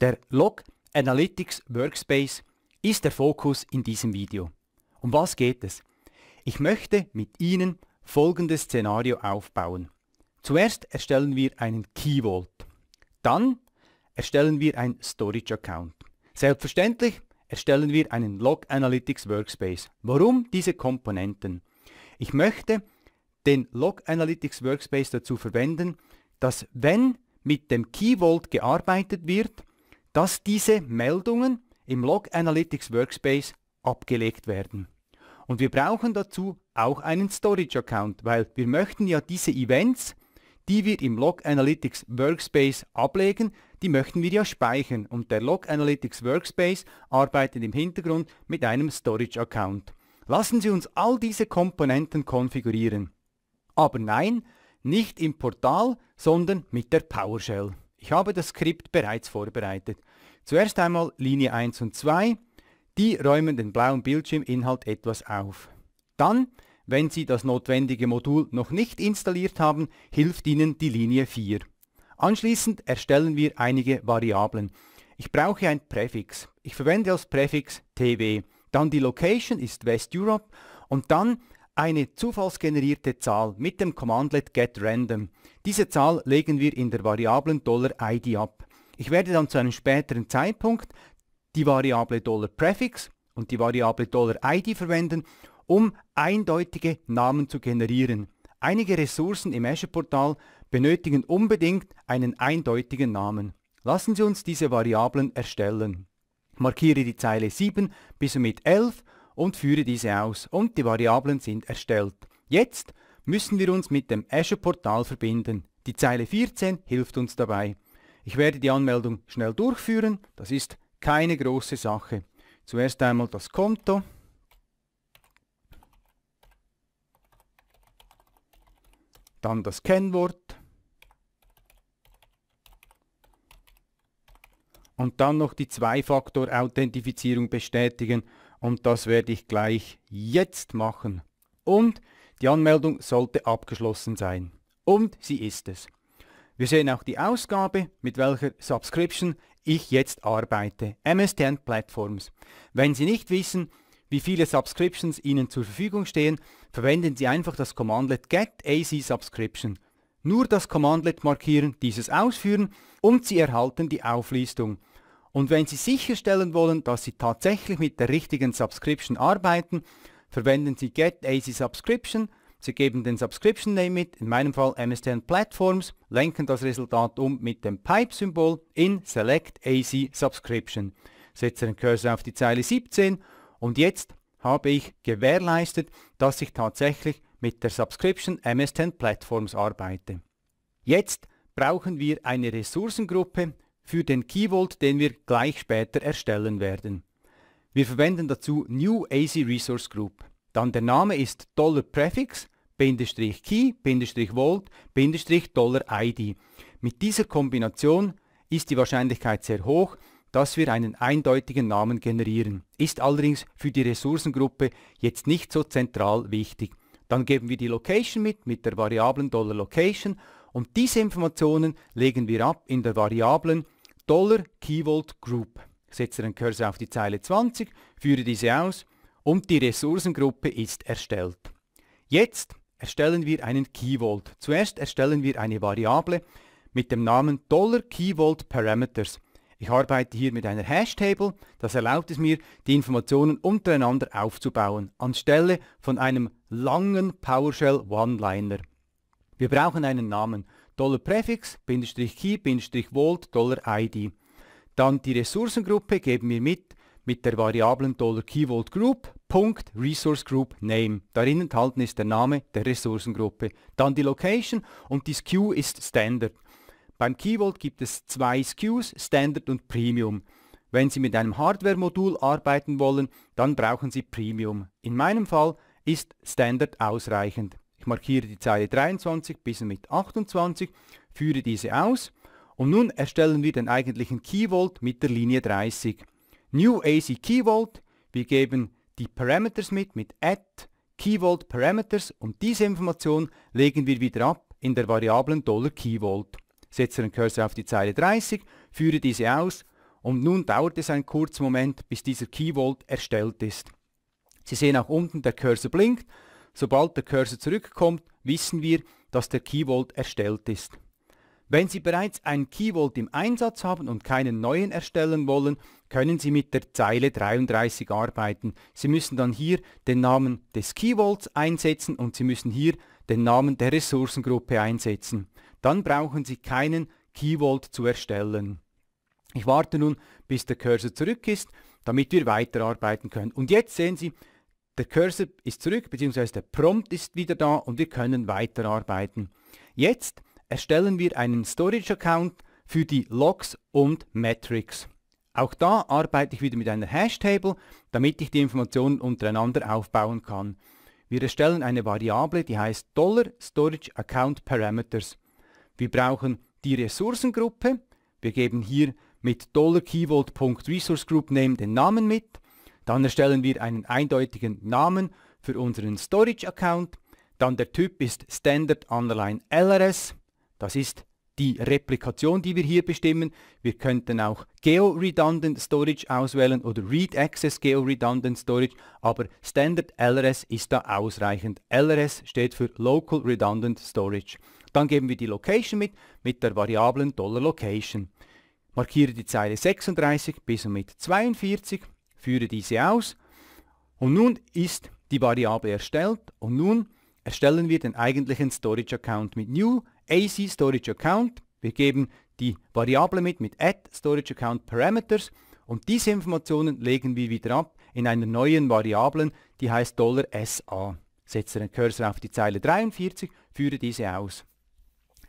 Der Log Analytics Workspace ist der Fokus in diesem Video. Um was geht es? Ich möchte mit Ihnen folgendes Szenario aufbauen. Zuerst erstellen wir einen Key Vault. Dann erstellen wir ein Storage Account. Selbstverständlich erstellen wir einen Log Analytics Workspace. Warum diese Komponenten? Ich möchte den Log Analytics Workspace dazu verwenden, dass wenn mit dem Key Vault gearbeitet wird, dass diese Meldungen im Log Analytics Workspace abgelegt werden. Und wir brauchen dazu auch einen Storage Account, weil wir möchten ja diese Events, die wir im Log Analytics Workspace ablegen, die möchten wir ja speichern und der Log Analytics Workspace arbeitet im Hintergrund mit einem Storage Account. Lassen Sie uns all diese Komponenten konfigurieren. Aber nein, nicht im Portal, sondern mit der PowerShell. Ich habe das Skript bereits vorbereitet. Zuerst einmal Linie 1 und 2, die räumen den blauen Bildschirminhalt etwas auf. Dann, wenn Sie das notwendige Modul noch nicht installiert haben, hilft Ihnen die Linie 4. Anschließend erstellen wir einige Variablen. Ich brauche ein Präfix. Ich verwende als Präfix TW. Dann die Location ist West Europe und dann eine zufallsgenerierte Zahl mit dem Commandlet getRandom. Diese Zahl legen wir in der Variablen $id ab. Ich werde dann zu einem späteren Zeitpunkt die Variable $Prefix und die Variable $ID verwenden, um eindeutige Namen zu generieren. Einige Ressourcen im Azure-Portal benötigen unbedingt einen eindeutigen Namen. Lassen Sie uns diese Variablen erstellen. Markiere die Zeile 7 bis und mit 11 und führe diese aus und die Variablen sind erstellt. Jetzt müssen wir uns mit dem Azure Portal verbinden. Die Zeile 14 hilft uns dabei. Ich werde die Anmeldung schnell durchführen. Das ist keine große Sache. Zuerst einmal das Konto. Dann das Kennwort. Und dann noch die Zwei-Faktor-Authentifizierung bestätigen. Und das werde ich gleich jetzt machen. Und die Anmeldung sollte abgeschlossen sein. Und sie ist es. Wir sehen auch die Ausgabe, mit welcher Subscription ich jetzt arbeite. MSTN Platforms. Wenn Sie nicht wissen, wie viele Subscriptions Ihnen zur Verfügung stehen, verwenden Sie einfach das Commandlet Get AC Subscription. Nur das Commandlet markieren, dieses ausführen und Sie erhalten die Auflistung. Und wenn Sie sicherstellen wollen, dass Sie tatsächlich mit der richtigen Subscription arbeiten, verwenden Sie Get AC Subscription Sie geben den Subscription Name mit, in meinem Fall MSTN Platforms, lenken das Resultat um mit dem Pipe-Symbol in Select AC Subscription. Setze den Cursor auf die Zeile 17 und jetzt habe ich gewährleistet, dass ich tatsächlich mit der Subscription MS10 Platforms arbeite. Jetzt brauchen wir eine Ressourcengruppe für den Keyword, den wir gleich später erstellen werden. Wir verwenden dazu New AC Resource Group. Dann der Name ist Dollar Prefix, Bindestrich Key, Bindestrich Volt, Bindestrich Dollar ID. Mit dieser Kombination ist die Wahrscheinlichkeit sehr hoch, dass wir einen eindeutigen Namen generieren. Ist allerdings für die Ressourcengruppe jetzt nicht so zentral wichtig. Dann geben wir die Location mit, mit der Variablen Dollar Location und diese Informationen legen wir ab in der Variablen Dollar Keyvolt Group. Ich setze den Cursor auf die Zeile 20, führe diese aus und die Ressourcengruppe ist erstellt. Jetzt erstellen wir einen Keyvolt. Zuerst erstellen wir eine Variable mit dem Namen $KeyVolt_Parameters. Ich arbeite hier mit einer Hashtable, das erlaubt es mir, die Informationen untereinander aufzubauen, anstelle von einem langen PowerShell One-Liner. Wir brauchen einen Namen, $Prefix, $Key, $Volt, $ID. Dann die Ressourcengruppe geben wir mit, mit der Variablen $KeyVolt Group, Punkt Resource Group Name. Darin enthalten ist der Name der Ressourcengruppe. Dann die Location und die SKU ist Standard. Beim Keyword gibt es zwei SKUs, Standard und Premium. Wenn Sie mit einem Hardware-Modul arbeiten wollen, dann brauchen Sie Premium. In meinem Fall ist Standard ausreichend. Ich markiere die Zeile 23 bis mit 28, führe diese aus und nun erstellen wir den eigentlichen Keyvolt mit der Linie 30. New AC Keyvolt, wir geben die Parameters mit, mit at, Keyvolt Parameters und diese Information legen wir wieder ab in der Variablen $Keyvolt. Setze den Cursor auf die Zeile 30, führe diese aus und nun dauert es einen kurzen Moment, bis dieser Keyvolt erstellt ist. Sie sehen auch unten, der Cursor blinkt. Sobald der Cursor zurückkommt, wissen wir, dass der Keyvolt erstellt ist. Wenn Sie bereits ein Keyvolt im Einsatz haben und keinen neuen erstellen wollen, können Sie mit der Zeile 33 arbeiten. Sie müssen dann hier den Namen des Keyvolts einsetzen und Sie müssen hier den Namen der Ressourcengruppe einsetzen. Dann brauchen Sie keinen Keyvolt zu erstellen. Ich warte nun, bis der Cursor zurück ist, damit wir weiterarbeiten können. Und jetzt sehen Sie, der Cursor ist zurück, bzw. der Prompt ist wieder da und wir können weiterarbeiten. Jetzt erstellen wir einen Storage Account für die Logs und Metrics. Auch da arbeite ich wieder mit einer Hashtable, damit ich die Informationen untereinander aufbauen kann. Wir erstellen eine Variable, die heißt Dollar Storage Account Parameters. Wir brauchen die Ressourcengruppe. Wir geben hier mit $keyword.resourceGroupName den Namen mit. Dann erstellen wir einen eindeutigen Namen für unseren Storage Account. Dann der Typ ist Standard Underline LRS. Das ist die Replikation, die wir hier bestimmen. Wir könnten auch Geo-Redundant Storage auswählen oder Read Access Geo-Redundant Storage, aber Standard LRS ist da ausreichend. LRS steht für Local Redundant Storage. Dann geben wir die Location mit, mit der Variablen $Location. Markiere die Zeile 36 bis und mit 42, führe diese aus und nun ist die Variable erstellt und nun erstellen wir den eigentlichen Storage Account mit New AC Storage Account. Wir geben die Variable mit mit add Storage Account Parameters und diese Informationen legen wir wieder ab in einer neuen Variablen, die heißt $SA. Setze den Cursor auf die Zeile 43, führe diese aus.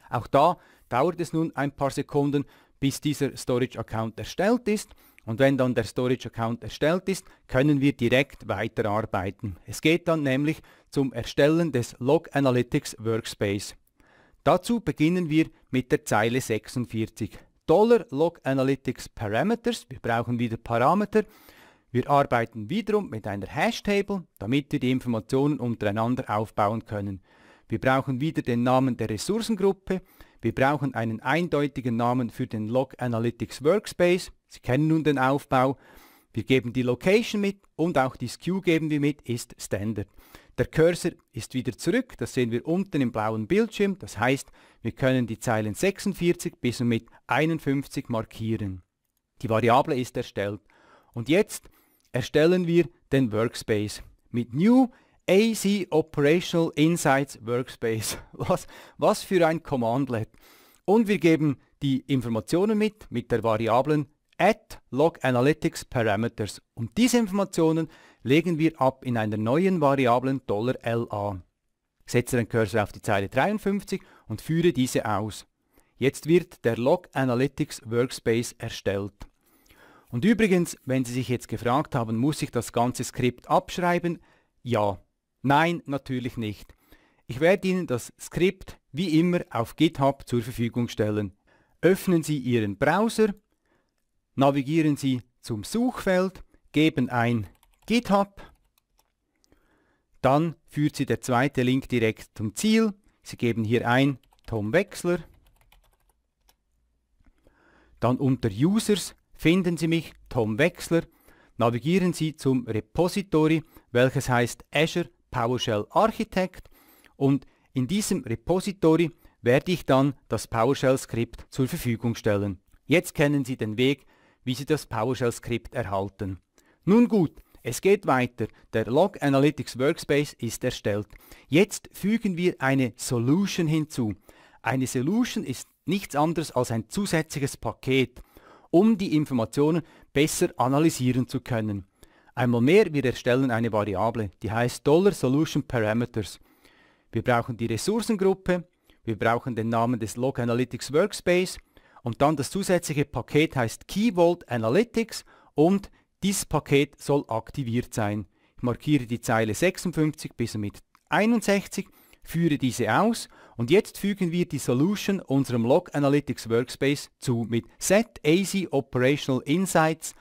Auch da dauert es nun ein paar Sekunden, bis dieser Storage Account erstellt ist. Und wenn dann der Storage Account erstellt ist, können wir direkt weiterarbeiten. Es geht dann nämlich zum Erstellen des Log Analytics Workspace. Dazu beginnen wir mit der Zeile 46. Dollar Log Analytics Parameters. Wir brauchen wieder Parameter. Wir arbeiten wiederum mit einer Hashtable, damit wir die Informationen untereinander aufbauen können. Wir brauchen wieder den Namen der Ressourcengruppe. Wir brauchen einen eindeutigen Namen für den Log Analytics Workspace. Sie kennen nun den Aufbau. Wir geben die Location mit und auch die SKU geben wir mit, ist Standard. Der Cursor ist wieder zurück, das sehen wir unten im blauen Bildschirm, das heißt, wir können die Zeilen 46 bis und mit 51 markieren. Die Variable ist erstellt. Und jetzt erstellen wir den Workspace mit New AC Operational Insights Workspace. Was, was für ein Commandlet. Und wir geben die Informationen mit, mit der Variablen at log analytics parameters. Und diese Informationen legen wir ab in einer neuen Variablen $LA. Setze den Cursor auf die Zeile 53 und führe diese aus. Jetzt wird der Log Analytics Workspace erstellt. Und übrigens, wenn Sie sich jetzt gefragt haben, muss ich das ganze Skript abschreiben? Ja. Nein, natürlich nicht. Ich werde Ihnen das Skript wie immer auf GitHub zur Verfügung stellen. Öffnen Sie Ihren Browser, navigieren Sie zum Suchfeld, geben ein GitHub. Dann führt Sie der zweite Link direkt zum Ziel. Sie geben hier ein Tom Wechsler. Dann unter Users finden Sie mich, Tom Wechsler. Navigieren Sie zum Repository, welches heißt Azure PowerShell Architect. Und in diesem Repository werde ich dann das PowerShell-Skript zur Verfügung stellen. Jetzt kennen Sie den Weg, wie Sie das PowerShell-Skript erhalten. Nun gut, es geht weiter. Der Log Analytics Workspace ist erstellt. Jetzt fügen wir eine Solution hinzu. Eine Solution ist nichts anderes als ein zusätzliches Paket, um die Informationen besser analysieren zu können. Einmal mehr, wir erstellen eine Variable, die heißt $SolutionParameters. Wir brauchen die Ressourcengruppe, wir brauchen den Namen des Log Analytics Workspace und dann das zusätzliche Paket heißt Key Vault Analytics und dieses Paket soll aktiviert sein. Ich markiere die Zeile 56 bis und mit 61, führe diese aus und jetzt fügen wir die Solution unserem Log Analytics Workspace zu mit Set AZ Operational Insights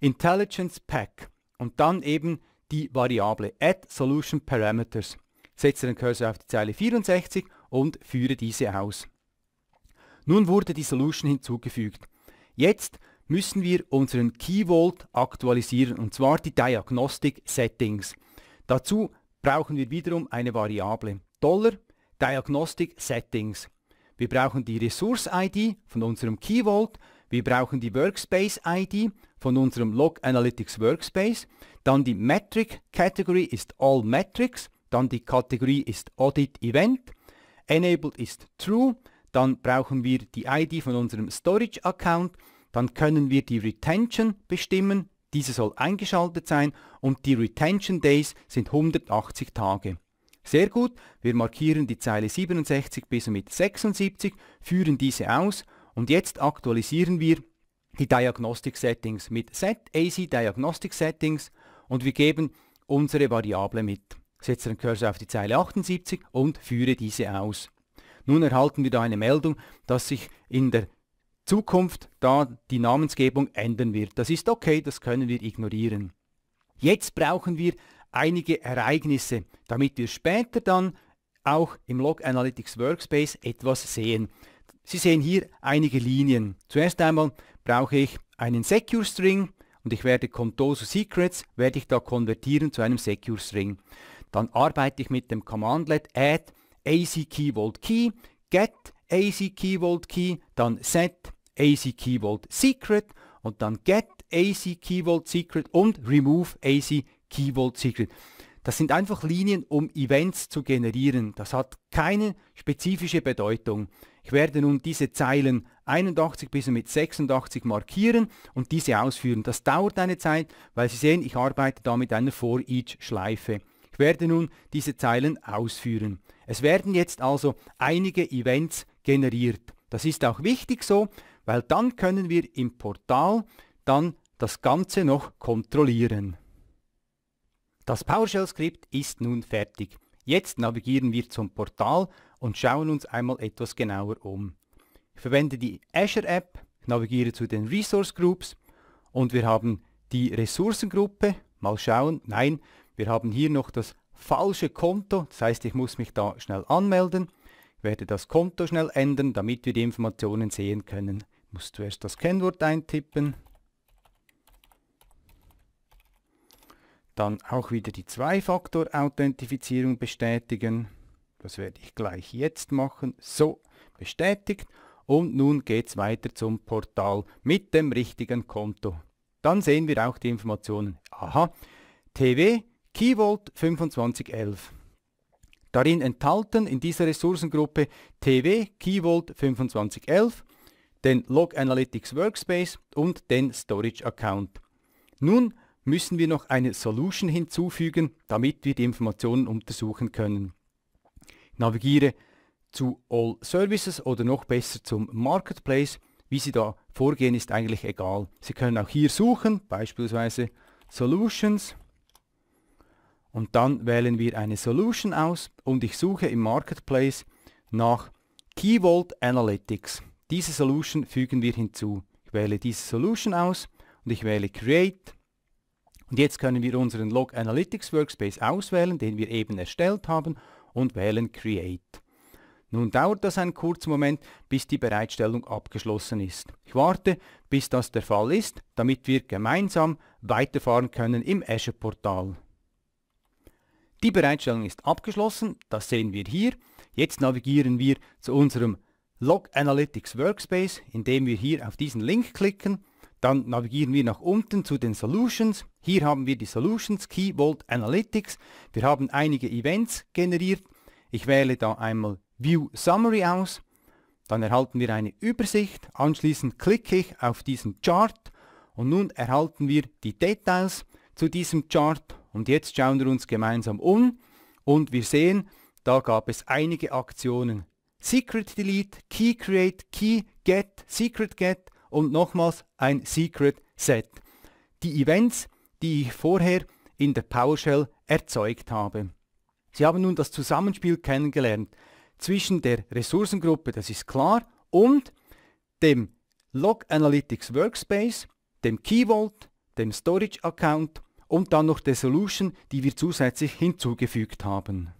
Intelligence Pack und dann eben die Variable Add Solution Parameters. Setze den Cursor auf die Zeile 64 und führe diese aus. Nun wurde die Solution hinzugefügt. Jetzt müssen wir unseren Keyvolt aktualisieren, und zwar die Diagnostic Settings. Dazu brauchen wir wiederum eine Variable. Dollar Diagnostic Settings. Wir brauchen die Ressource-ID von unserem Keyvault, wir brauchen die Workspace-ID von unserem Log Analytics Workspace, dann die Metric Category ist All Metrics, dann die Kategorie ist Audit Event, Enabled ist True, dann brauchen wir die ID von unserem Storage Account dann können wir die Retention bestimmen, diese soll eingeschaltet sein und die Retention Days sind 180 Tage. Sehr gut, wir markieren die Zeile 67 bis und mit 76, führen diese aus und jetzt aktualisieren wir die Diagnostic Settings mit Set AC Diagnostic Settings und wir geben unsere Variable mit. Setze den Cursor auf die Zeile 78 und führe diese aus. Nun erhalten wir da eine Meldung, dass sich in der Zukunft da die Namensgebung ändern wird. Das ist okay, das können wir ignorieren. Jetzt brauchen wir einige Ereignisse, damit wir später dann auch im Log Analytics Workspace etwas sehen. Sie sehen hier einige Linien. Zuerst einmal brauche ich einen Secure String und ich werde Contoso Secrets, werde ich da konvertieren zu einem Secure String. Dann arbeite ich mit dem Commandlet add AC Key Vault Key, get AC Key Vault Key, dann set AC Keyboard Secret und dann Get AC Keyboard Secret und Remove AC Keyboard Secret. Das sind einfach Linien, um Events zu generieren. Das hat keine spezifische Bedeutung. Ich werde nun diese Zeilen 81 bis und mit 86 markieren und diese ausführen. Das dauert eine Zeit, weil Sie sehen, ich arbeite da mit einer For-Each-Schleife. Ich werde nun diese Zeilen ausführen. Es werden jetzt also einige Events generiert. Das ist auch wichtig so, weil dann können wir im Portal dann das Ganze noch kontrollieren. Das PowerShell-Skript ist nun fertig. Jetzt navigieren wir zum Portal und schauen uns einmal etwas genauer um. Ich verwende die Azure App, navigiere zu den Resource Groups und wir haben die Ressourcengruppe. Mal schauen, nein, wir haben hier noch das falsche Konto, das heißt ich muss mich da schnell anmelden, ich werde das Konto schnell ändern, damit wir die Informationen sehen können musst du erst das Kennwort eintippen. Dann auch wieder die Zwei-Faktor-Authentifizierung bestätigen. Das werde ich gleich jetzt machen. So, bestätigt. Und nun geht es weiter zum Portal mit dem richtigen Konto. Dann sehen wir auch die Informationen. Aha, TW Keyvolt 2511. Darin enthalten in dieser Ressourcengruppe TW Keyvolt 2511 den Log Analytics Workspace und den Storage Account. Nun müssen wir noch eine Solution hinzufügen, damit wir die Informationen untersuchen können. Navigiere zu All Services oder noch besser zum Marketplace. Wie Sie da vorgehen, ist eigentlich egal. Sie können auch hier suchen, beispielsweise Solutions. Und dann wählen wir eine Solution aus und ich suche im Marketplace nach Key Vault Analytics. Diese Solution fügen wir hinzu. Ich wähle diese Solution aus und ich wähle Create. Und jetzt können wir unseren Log Analytics Workspace auswählen, den wir eben erstellt haben, und wählen Create. Nun dauert das einen kurzen Moment, bis die Bereitstellung abgeschlossen ist. Ich warte, bis das der Fall ist, damit wir gemeinsam weiterfahren können im Azure-Portal. Die Bereitstellung ist abgeschlossen, das sehen wir hier. Jetzt navigieren wir zu unserem Log Analytics Workspace, indem wir hier auf diesen Link klicken. Dann navigieren wir nach unten zu den Solutions. Hier haben wir die Solutions Key Vault Analytics. Wir haben einige Events generiert. Ich wähle da einmal View Summary aus. Dann erhalten wir eine Übersicht. Anschließend klicke ich auf diesen Chart und nun erhalten wir die Details zu diesem Chart. Und jetzt schauen wir uns gemeinsam um und wir sehen, da gab es einige Aktionen Secret Delete, Key Create, Key Get, Secret Get und nochmals ein Secret Set. Die Events, die ich vorher in der PowerShell erzeugt habe. Sie haben nun das Zusammenspiel kennengelernt zwischen der Ressourcengruppe, das ist klar, und dem Log Analytics Workspace, dem Key Vault, dem Storage Account und dann noch der Solution, die wir zusätzlich hinzugefügt haben.